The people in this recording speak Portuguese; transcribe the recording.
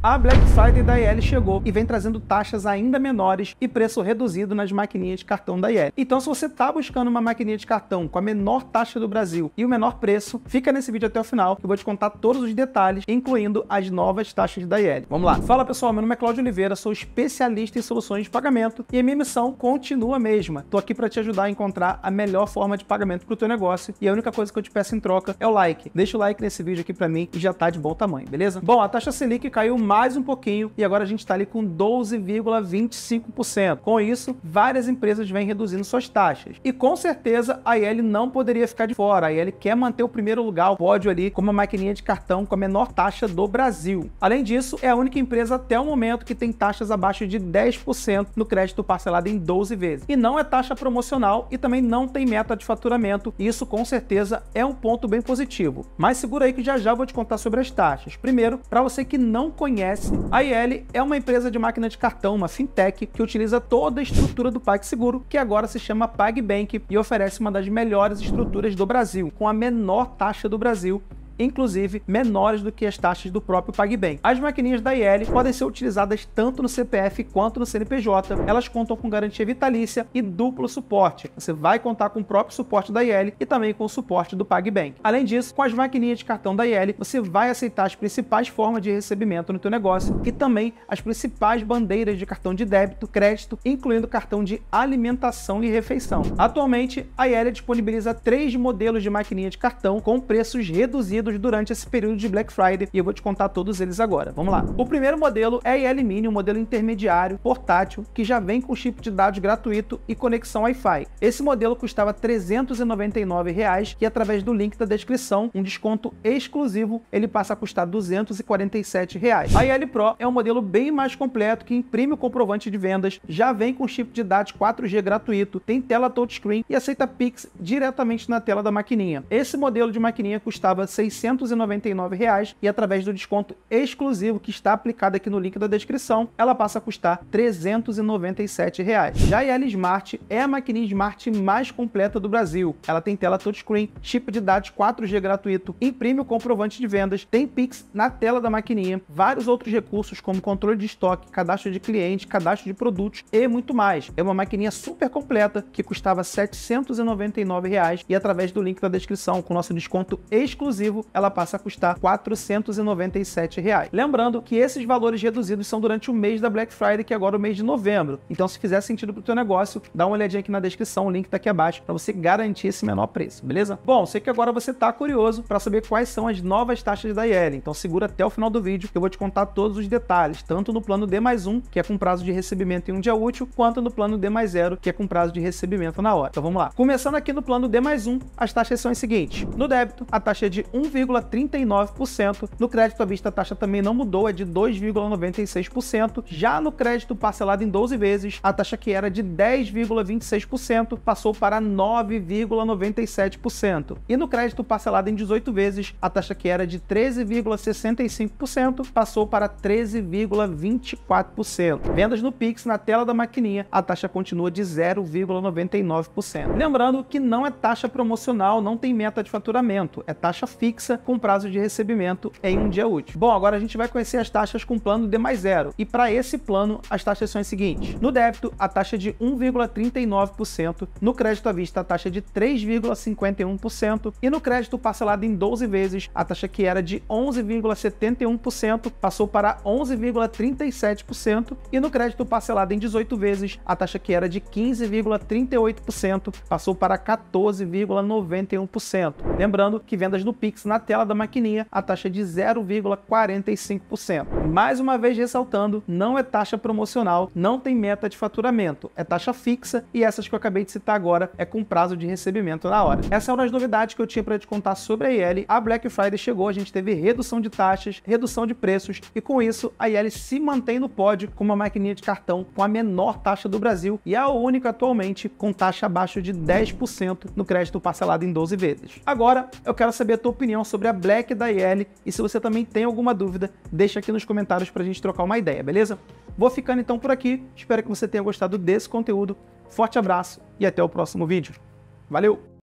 A Black Friday da IL chegou e vem trazendo taxas ainda menores e preço reduzido nas maquininhas de cartão da IL. Então, se você está buscando uma maquininha de cartão com a menor taxa do Brasil e o menor preço, fica nesse vídeo até o final que eu vou te contar todos os detalhes, incluindo as novas taxas da IL. Vamos lá! Fala pessoal, meu nome é Claudio Oliveira, sou especialista em soluções de pagamento e a minha missão continua a mesma. Estou aqui para te ajudar a encontrar a melhor forma de pagamento para o teu negócio e a única coisa que eu te peço em troca é o like. Deixa o like nesse vídeo aqui para mim e já tá de bom tamanho, beleza? Bom, a taxa Selic caiu mais um pouquinho e agora a gente está ali com 12,25%. Com isso, várias empresas vêm reduzindo suas taxas. E com certeza a IL não poderia ficar de fora. A IL quer manter o primeiro lugar, o pódio ali, como uma maquininha de cartão com a menor taxa do Brasil. Além disso, é a única empresa até o momento que tem taxas abaixo de 10% no crédito parcelado em 12 vezes. E não é taxa promocional e também não tem meta de faturamento. Isso com certeza é um ponto bem positivo. Mas segura aí que já já vou te contar sobre as taxas. Primeiro, para você que não conhece conhece, a IL é uma empresa de máquina de cartão, uma fintech, que utiliza toda a estrutura do PagSeguro, que agora se chama PagBank e oferece uma das melhores estruturas do Brasil, com a menor taxa do Brasil inclusive menores do que as taxas do próprio PagBank. As maquininhas da IL podem ser utilizadas tanto no CPF quanto no CNPJ. Elas contam com garantia vitalícia e duplo suporte. Você vai contar com o próprio suporte da IL e também com o suporte do PagBank. Além disso, com as maquininhas de cartão da IL, você vai aceitar as principais formas de recebimento no teu negócio e também as principais bandeiras de cartão de débito, crédito, incluindo cartão de alimentação e refeição. Atualmente, a IL disponibiliza três modelos de maquininha de cartão com preços reduzidos durante esse período de Black Friday e eu vou te contar todos eles agora. Vamos lá. O primeiro modelo é a Mini, um modelo intermediário, portátil, que já vem com chip de dados gratuito e conexão Wi-Fi. Esse modelo custava R$ 399 reais, e através do link da descrição, um desconto exclusivo, ele passa a custar R$ 247. Reais. A IL Pro é um modelo bem mais completo que imprime o comprovante de vendas, já vem com chip de dados 4G gratuito, tem tela touchscreen e aceita Pix diretamente na tela da maquininha. Esse modelo de maquininha custava R$ 699 reais e através do desconto exclusivo que está aplicado aqui no link da descrição, ela passa a custar 397 reais. Já a L Smart é a maquininha Smart mais completa do Brasil. Ela tem tela touchscreen, chip de dados 4G gratuito, imprime o comprovante de vendas, tem Pix na tela da maquininha, vários outros recursos como controle de estoque, cadastro de cliente, cadastro de produtos e muito mais. É uma maquininha super completa que custava 799 reais, e através do link da descrição com nosso desconto exclusivo ela passa a custar R$ 497. Reais. Lembrando que esses valores reduzidos são durante o mês da Black Friday, que é agora é o mês de novembro. Então, se fizer sentido para o teu negócio, dá uma olhadinha aqui na descrição, o link está aqui abaixo, para você garantir esse menor preço, beleza? Bom, sei que agora você está curioso para saber quais são as novas taxas da IL, então segura até o final do vídeo que eu vou te contar todos os detalhes, tanto no plano D mais 1, que é com prazo de recebimento em um dia útil, quanto no plano D mais 0, que é com prazo de recebimento na hora. Então vamos lá. Começando aqui no plano D mais 1, as taxas são as seguintes. No débito, a taxa é de 1, 2,39%. No crédito à vista, a taxa também não mudou, é de 2,96%. Já no crédito parcelado em 12 vezes, a taxa que era de 10,26% passou para 9,97%. E no crédito parcelado em 18 vezes, a taxa que era de 13,65% passou para 13,24%. Vendas no Pix na tela da maquininha, a taxa continua de 0,99%. Lembrando que não é taxa promocional, não tem meta de faturamento, é taxa fixa fixa com prazo de recebimento em um dia útil. Bom, agora a gente vai conhecer as taxas com plano D mais zero. E para esse plano, as taxas são as seguintes. No débito, a taxa é de 1,39%, no crédito à vista, a taxa é de 3,51% e no crédito parcelado em 12 vezes, a taxa que era de 11,71% passou para 11,37% e no crédito parcelado em 18 vezes, a taxa que era de 15,38% passou para 14,91%. Lembrando que vendas no Pix na tela da maquininha a taxa é de 0,45%. Mais uma vez ressaltando, não é taxa promocional, não tem meta de faturamento, é taxa fixa e essas que eu acabei de citar agora é com prazo de recebimento na hora. Essa é uma das novidades que eu tinha para te contar sobre a IL. A Black Friday chegou, a gente teve redução de taxas, redução de preços e com isso a IL se mantém no pódio com uma maquininha de cartão com a menor taxa do Brasil e a única atualmente com taxa abaixo de 10% no crédito parcelado em 12 vezes. Agora, eu quero saber a tua opinião opinião sobre a Black da IL e se você também tem alguma dúvida, deixa aqui nos comentários para a gente trocar uma ideia, beleza? Vou ficando então por aqui, espero que você tenha gostado desse conteúdo, forte abraço e até o próximo vídeo. Valeu!